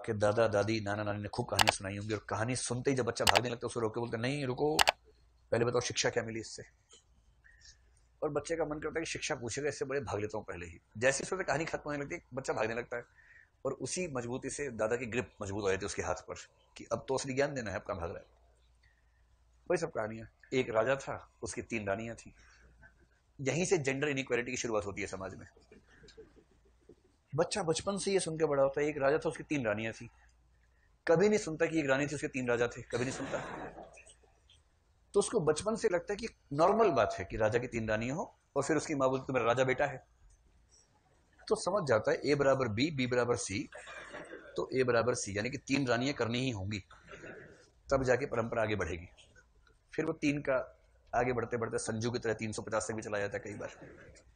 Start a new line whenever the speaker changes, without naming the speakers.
आपके दादा दादी नाना नानी ने खूब कहानी सुनाई होंगी और कहानी सुनते ही जब बच्चा भागने लगता है उसे रोके बोलते नहीं रुको पहले बताओ शिक्षा क्या मिली इससे और बच्चे का मन करता है कि शिक्षा पूछेगा इससे बड़े भाग लेता हूँ पहले ही जैसे सोचते कहानी खत्म होने लगती है बच्चा भागने लगता है और उसी मजबूती से दादा की ग्रिप मजबूत हो जाती है उसके हाथ पर कि अब तो असली ज्ञान देना है अपना भाग रहा है वही सब कहानियां एक राजा था उसकी तीन रानियां थी यहीं से जेंडर इनक्वालिटी की शुरुआत होती है समाज में बच्चा बचपन से ये सुन के बड़ा होता है एक राजा था उसकी तीन रानियां थी कभी नहीं सुनता कि एक रानी थी उसके तीन राजा थे कभी नहीं सुनता तो उसको बचपन से लगता है कि नॉर्मल बात है कि राजा की तीन रानियां हो और फिर उसकी माँ बोलती तो मेरा राजा बेटा है तो समझ जाता है ए बराबर बी बी बराबर सी तो ए बराबर सी यानी कि तीन रानियां करनी ही होंगी तब जाके परंपरा आगे बढ़ेगी फिर वो तीन का आगे बढ़ते बढ़ते संजू की तरह तीन सौ पचास तक भी चला जाता है कई बार